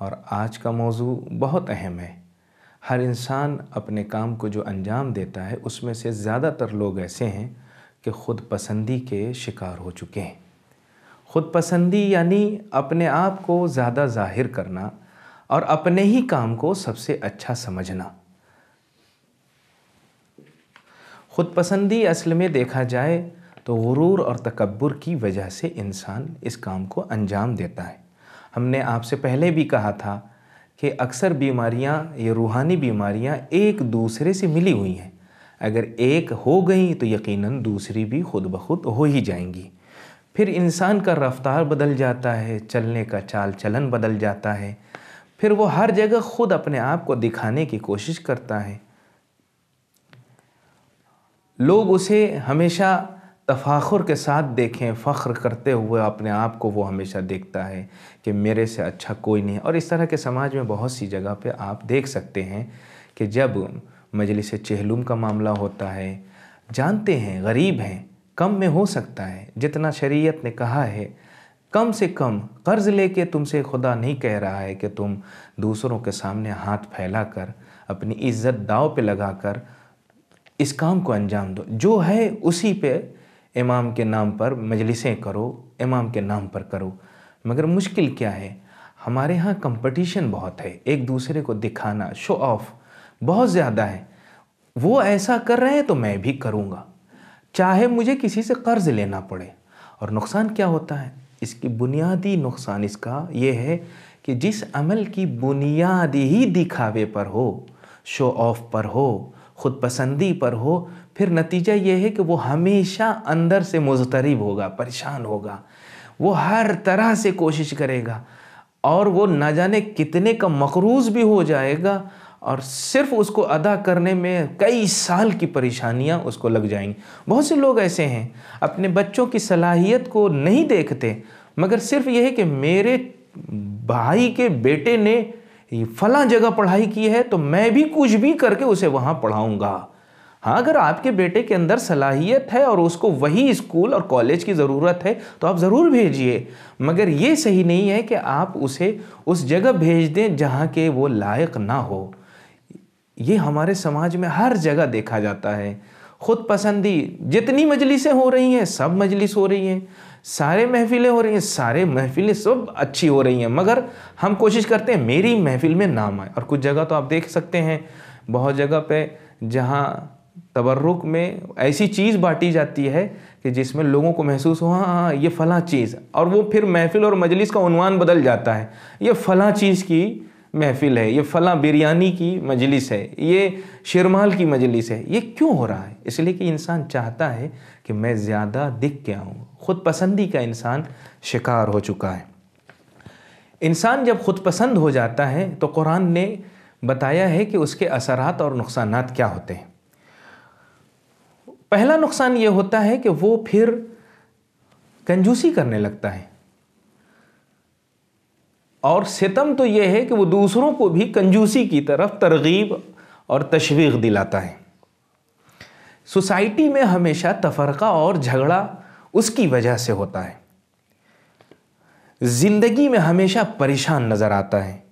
और आज का मौजू बहुत अहम है हर इंसान अपने काम को जो अंजाम देता है उसमें से ज़्यादातर लोग ऐसे हैं कि खुद पसंदी के शिकार हो चुके हैं खुद पसंदी यानी अपने आप को ज़्यादा जाहिर करना और अपने ही काम को सबसे अच्छा समझना खुद पसंदी असल में देखा जाए तो गुरूर और तकबर की वजह से इंसान इस काम को अंजाम देता है हमने आपसे पहले भी कहा था कि अक्सर बीमारियां ये रूहानी बीमारियां एक दूसरे से मिली हुई हैं अगर एक हो गई तो यकीनन दूसरी भी खुद ब खुद हो ही जाएंगी फिर इंसान का रफ्तार बदल जाता है चलने का चाल चलन बदल जाता है फिर वो हर जगह खुद अपने आप को दिखाने की कोशिश करता है लोग उसे हमेशा तफाखुर के साथ देखें फ़ख्र करते हुए अपने आप को वो हमेशा देखता है कि मेरे से अच्छा कोई नहीं और इस तरह के समाज में बहुत सी जगह पे आप देख सकते हैं कि जब मजलिस चहलूम का मामला होता है जानते हैं गरीब हैं कम में हो सकता है जितना शरीयत ने कहा है कम से कम कर्ज़ लेके तुमसे खुदा नहीं कह रहा है कि तुम दूसरों के सामने हाथ फैलाकर अपनी इज्जत दाव पे लगाकर इस काम को अंजाम दो जो है उसी पे इमाम के नाम पर मजलिसें करो इमाम के नाम पर करो मगर मुश्किल क्या है हमारे यहाँ कंपटीशन बहुत है एक दूसरे को दिखाना शो ऑफ बहुत ज़्यादा है वो ऐसा कर रहे हैं तो मैं भी करूँगा चाहे मुझे किसी से कर्ज़ लेना पड़े और नुकसान क्या होता है इसकी बुनियादी नुकसान इसका ये है कि जिस अमल की बुनियाद ही दिखावे पर हो शो ऑफ पर हो खुद पसंदी पर हो फिर नतीजा ये है कि वो हमेशा अंदर से मुजतरब होगा परेशान होगा वो हर तरह से कोशिश करेगा और वो ना जाने कितने का मकरूज भी हो जाएगा और सिर्फ उसको अदा करने में कई साल की परेशानियां उसको लग जाएंगी बहुत से लोग ऐसे हैं अपने बच्चों की सलाहियत को नहीं देखते मगर सिर्फ यह है कि मेरे भाई के बेटे ने फला जगह पढ़ाई की है तो मैं भी कुछ भी करके उसे वहां पढ़ाऊंगा हाँ अगर आपके बेटे के अंदर सलाहियत है और उसको वही स्कूल और कॉलेज की ज़रूरत है तो आप ज़रूर भेजिए मगर ये सही नहीं है कि आप उसे उस जगह भेज दें जहाँ के वो लायक ना हो ये हमारे समाज में हर जगह देखा जाता है खुद पसंदी जितनी मजलिसें हो रही हैं सब मजलिस हो रही हैं सारे महफिलें हो रही हैं सारे महफिलें सब अच्छी हो रही हैं मगर हम कोशिश करते हैं मेरी महफिल में नाम आए और कुछ जगह तो आप देख सकते हैं बहुत जगह पे जहाँ तबर्रुक में ऐसी चीज़ बांटी जाती है कि जिसमें लोगों को महसूस हो हाँ हाँ ये फ़लाँ चीज़ और वो फिर महफिल और मजलिस का उनवान बदल जाता है ये फ़लाँ चीज़ की महफिल है ये फ़लाँ बिरयानी की मजलिस है ये शेरमाल की मजलिस है ये क्यों हो रहा है इसलिए कि इंसान चाहता है कि मैं ज़्यादा दिख के आऊँ खुद पसंदी का इंसान शिकार हो चुका है इंसान जब खुद पसंद हो जाता है तो कुरान ने बताया है कि उसके असरात और नुकसान क्या होते हैं पहला नुकसान ये होता है कि वो फिर कंजूसी करने लगता है और सितम तो ये है कि वो दूसरों को भी कंजूसी की तरफ तरगीब और तशवीक दिलाता है सोसाइटी में हमेशा तफरका और झगड़ा उसकी वजह से होता है ज़िंदगी में हमेशा परेशान नज़र आता है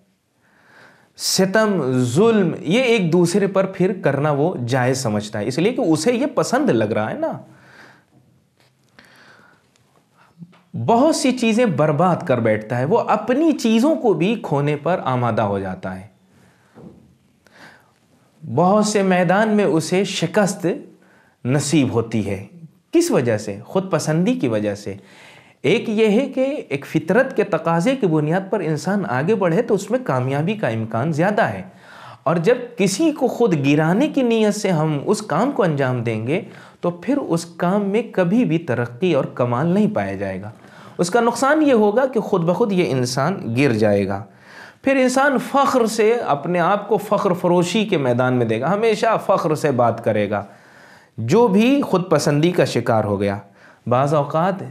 सितम जुल्म ये एक दूसरे पर फिर करना वो जायज़ समझता है इसलिए कि उसे ये पसंद लग रहा है ना बहुत सी चीज़ें बर्बाद कर बैठता है वो अपनी चीज़ों को भी खोने पर आमादा हो जाता है बहुत से मैदान में उसे शिकस्त नसीब होती है किस वजह से खुद पसंदी की वजह से एक ये है कि एक फितरत के तकाजे की बुनियाद पर इंसान आगे बढ़े तो उसमें कामयाबी का इम्कान ज़्यादा है और जब किसी को खुद गिराने की नीयत से हम उस काम को अंजाम देंगे तो फिर उस काम में कभी भी तरक्की और कमाल नहीं पाया जाएगा उसका नुकसान ये होगा कि ख़ुद ब खुद ये इंसान गिर जाएगा फिर इंसान फ़ख्र से अपने आप को फ़ख्र फरोशी के मैदान में देगा हमेशा फ़ख्र से बात करेगा जो भी खुद पसंदी का शिकार हो गया बाज़ात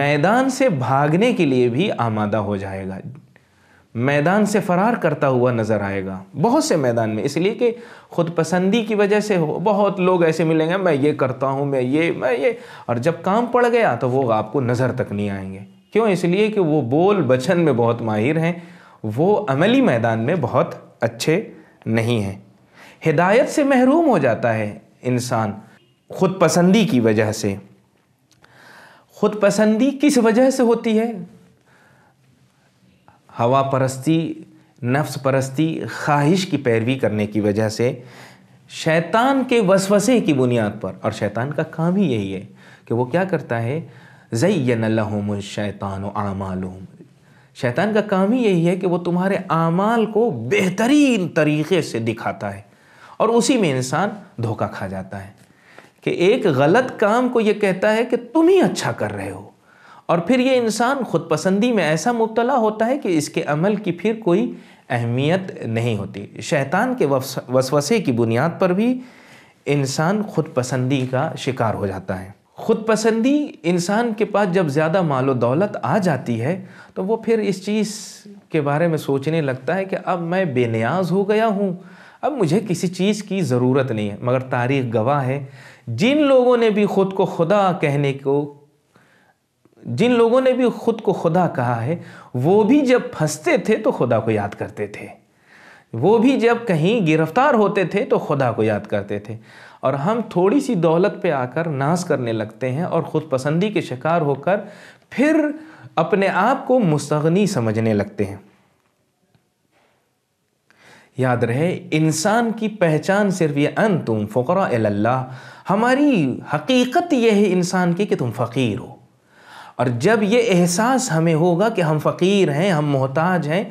मैदान से भागने के लिए भी आमादा हो जाएगा मैदान से फरार करता हुआ नज़र आएगा बहुत से मैदान में इसलिए कि खुद पसंदी की वजह से हो बहुत लोग ऐसे मिलेंगे मैं ये करता हूँ मैं ये मैं ये और जब काम पड़ गया तो वो आपको नज़र तक नहीं आएंगे क्यों इसलिए कि वो बोल बचन में बहुत माहिर हैं वो अमली मैदान में बहुत अच्छे नहीं हैं हिदायत से महरूम हो जाता है इंसान खुद पसंदी की वजह से खुद पसंदी किस वजह से होती है हवा परस्ती नफ्स परस्ती ख्वाहिश की पैरवी करने की वजह से शैतान के वसवसे की बुनियाद पर और शैतान का काम ही यही है कि वो क्या करता है जयन शैतान आमाल शैतान का काम ही यही है कि वो तुम्हारे आमाल को बेहतरीन तरीके से दिखाता है और उसी में इंसान धोखा खा जाता है कि एक गलत काम को ये कहता है कि तुम ही अच्छा कर रहे हो और फिर ये इंसान खुद पसंदी में ऐसा मुबतला होता है कि इसके अमल की फिर कोई अहमियत नहीं होती शैतान के वसवसे की बुनियाद पर भी इंसान खुद पसंदी का शिकार हो जाता है खुद पसंदी इंसान के पास जब ज़्यादा मालो दौलत आ जाती है तो वो फिर इस चीज़ के बारे में सोचने लगता है कि अब मैं बेनियाज हो गया हूँ अब मुझे किसी चीज़ की ज़रूरत नहीं है मगर तारीख गवाह है जिन लोगों ने भी खुद को खुदा कहने को जिन लोगों ने भी खुद को खुदा कहा है वो भी जब फंसते थे तो खुदा को याद करते थे वो भी जब कहीं गिरफ्तार होते थे तो खुदा को याद करते थे और हम थोड़ी सी दौलत पे आकर नाश करने लगते हैं और ख़ुद पसंदी के शिकार होकर फिर अपने आप को मुस्तगनी समझने लगते हैं याद रहे इंसान की पहचान सिर्फ ये अन तुम फकर अल्लाह हमारी हकीकत यह है इंसान की कि तुम फ़कीर हो और जब ये एहसास हमें होगा कि हम फ़कीर हैं हम मोहताज हैं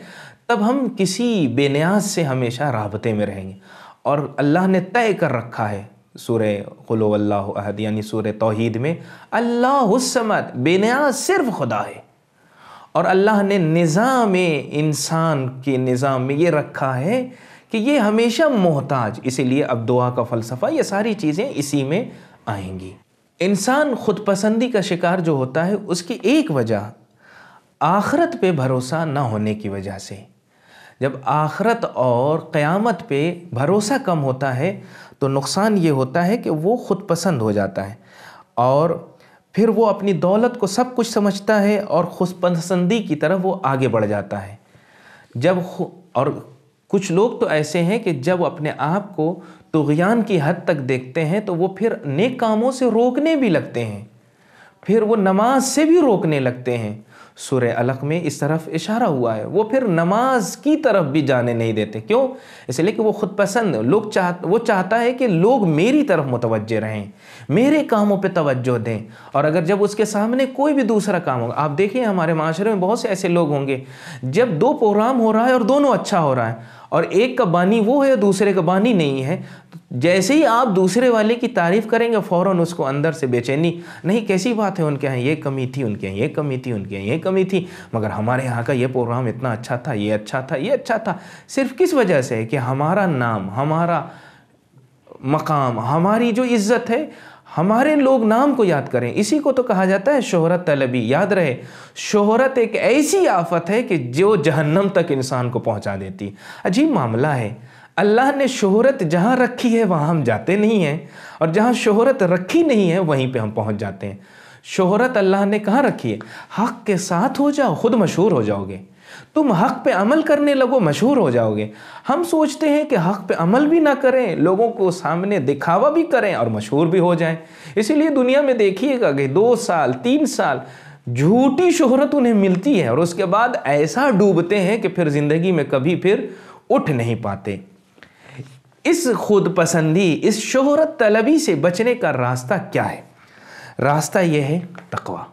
तब हम किसी बेनियाज से हमेशा राबते में रहेंगे और अल्लाह ने तय कर रखा है सूर्य अहद यानी सूर्य तोहद में अल्लाहसमत बेनियाज सिर्फ खुदा है और अल्लाह ने निज़ाम इंसान के निज़ाम में ये रखा है कि ये हमेशा मोहताज इसीलिए अब दुआ का फ़लसफ़ा ये सारी चीज़ें इसी में आएंगी इंसान खुदपसंदी का शिकार जो होता है उसकी एक वजह आखरत पे भरोसा ना होने की वजह से जब आखरत और क़यामत पे भरोसा कम होता है तो नुकसान ये होता है कि वो खुद पसंद हो जाता है और फिर वो अपनी दौलत को सब कुछ समझता है और खुद पसंदी की तरफ वो आगे बढ़ जाता है जब और कुछ लोग तो ऐसे हैं कि जब अपने आप को तुगयान की हद तक देखते हैं तो वो फिर नेक कामों से रोकने भी लगते हैं फिर वो नमाज से भी रोकने लगते हैं सुर अलग में इस तरफ इशारा हुआ है वो फिर नमाज की तरफ भी जाने नहीं देते क्यों इसलिए कि वो खुद पसंद लोग चाह वो चाहता है कि लोग मेरी तरफ मुतवजे रहें मेरे कामों पे तवज्जो दें और अगर जब उसके सामने कोई भी दूसरा काम होगा आप देखिए हमारे माशरे में बहुत से ऐसे लोग होंगे जब दो प्रोग्राम हो रहा है और दोनों अच्छा हो रहा है और एक का बानी वो है दूसरे का बानी नहीं है जैसे ही आप दूसरे वाले की तारीफ़ करेंगे फ़ौरन उसको अंदर से बेचैनी नहीं कैसी बात है उनके यहाँ ये कमी थी उनके यहाँ ये कमी थी उनके यहाँ ये कमी थी मगर हमारे यहाँ का ये प्रोग्राम इतना अच्छा था ये अच्छा था ये अच्छा था सिर्फ किस वजह से है कि हमारा नाम हमारा मकाम हमारी जो इज्जत है हमारे लोग नाम को याद करें इसी को तो कहा जाता है शोहरत तलबी याद रहे शोहरत एक ऐसी आफत है कि जो जहन्नम तक इंसान को पहुंचा देती अजीब मामला है अल्लाह ने शोहरत जहाँ रखी है वहाँ हम जाते नहीं हैं और जहाँ शोहरत रखी नहीं है वहीं पे हम पहुँच जाते हैं शोहरत अल्लाह ने कहाँ रखी है हक़ के साथ हो जाओ खुद मशहूर हो जाओगे तुम हक़ पे अमल करने लगो मशहूर हो जाओगे हम सोचते हैं कि हक़ पे अमल भी ना करें लोगों को सामने दिखावा भी करें और मशहूर भी हो जाएं इसीलिए दुनिया में देखिएगा कि दो साल तीन साल झूठी शोहरत उन्हें मिलती है और उसके बाद ऐसा डूबते हैं कि फिर ज़िंदगी में कभी फिर उठ नहीं पाते इस खुद पसंदी इस शोहरत तलबी से बचने का रास्ता क्या है रास्ता यह है तकवा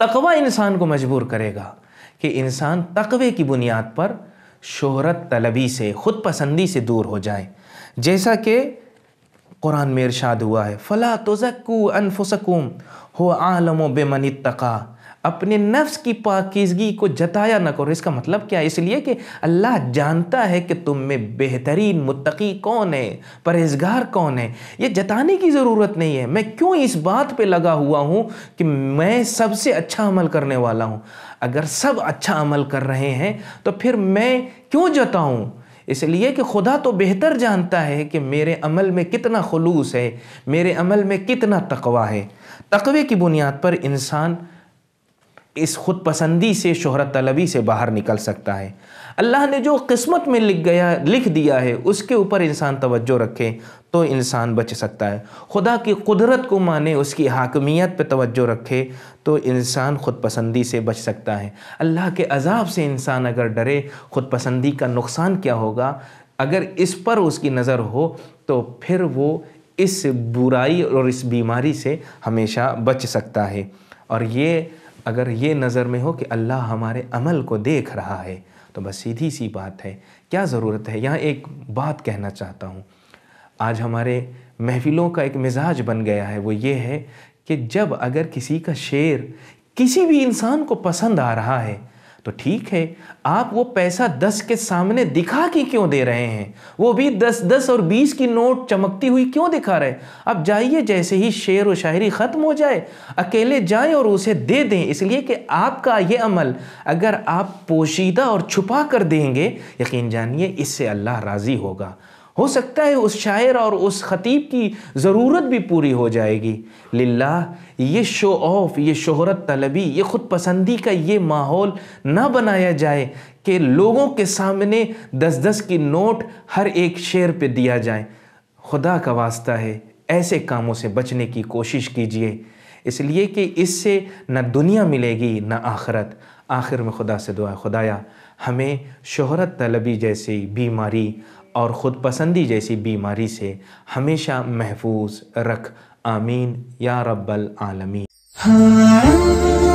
तकवा इंसान को मजबूर करेगा कि इंसान तकवे की बुनियाद पर शोहरत तलबी से खुद पसंदी से दूर हो जाए जैसा कि कुरान में इरशाद हुआ है फ़ला तो अनफुसकूम हो आलमो बेमन तका अपने नफ्स की पाकिजगी को जताया ना करो इसका मतलब क्या है इसलिए कि अल्लाह जानता है कि तुम में बेहतरीन मुतकी कौन है परहेजगार कौन है ये जताने की ज़रूरत नहीं है मैं क्यों इस बात पे लगा हुआ हूँ कि मैं सबसे अच्छा अमल करने वाला हूँ अगर सब अच्छा अमल कर रहे हैं तो फिर मैं क्यों जताऊँ इसलिए कि खुदा तो बेहतर जानता है कि मेरे अमल में कितना खलूस है मेरे अमल में कितना तकवा है तकवे की बुनियाद पर इंसान इस खुद पसंदी से शहरत तलबी से बाहर निकल सकता है अल्लाह ने जो किस्मत में लिख गया लिख दिया है उसके ऊपर इंसान तवज्जो रखे तो इंसान बच सकता है खुदा की कुदरत को माने उसकी हाकमियत पे तवज्जो रखे तो इंसान खुद पसंदी से बच सकता है अल्लाह के अजाब से इंसान अगर डरे खुद पसंदी का नुकसान क्या होगा अगर इस पर उसकी नज़र हो तो फिर वो इस बुराई और इस बीमारी से हमेशा बच सकता है और ये अगर ये नज़र में हो कि अल्लाह हमारे अमल को देख रहा है तो बस सीधी सी बात है क्या ज़रूरत है यहाँ एक बात कहना चाहता हूँ आज हमारे महफिलों का एक मिजाज बन गया है वो ये है कि जब अगर किसी का शेर किसी भी इंसान को पसंद आ रहा है तो ठीक है आप वो पैसा दस के सामने दिखा के क्यों दे रहे हैं वो भी दस दस और बीस की नोट चमकती हुई क्यों दिखा रहे अब जाइए जैसे ही शेर व शायरी ख़त्म हो जाए अकेले जाएं और उसे दे दें इसलिए कि आपका ये अमल अगर आप पोशीदा और छुपा कर देंगे यकीन जानिए इससे अल्लाह राज़ी होगा हो सकता है उस शायर और उस ख़तीब की ज़रूरत भी पूरी हो जाएगी लिल्ला ये शो ऑफ ये शोहरत तलबी ये ख़ुद पसंदी का ये माहौल ना बनाया जाए कि लोगों के सामने दस दस की नोट हर एक शेर पे दिया जाए खुदा का वास्ता है ऐसे कामों से बचने की कोशिश कीजिए इसलिए कि इससे न दुनिया मिलेगी न आखरत आखिर में खुदा से दुआ खुदाया हमें शोहरत तलबी जैसी बीमारी और ख़ुद पसंदी जैसी बीमारी से हमेशा महफूज रख आमीन या रब्बल आलमी हाँ।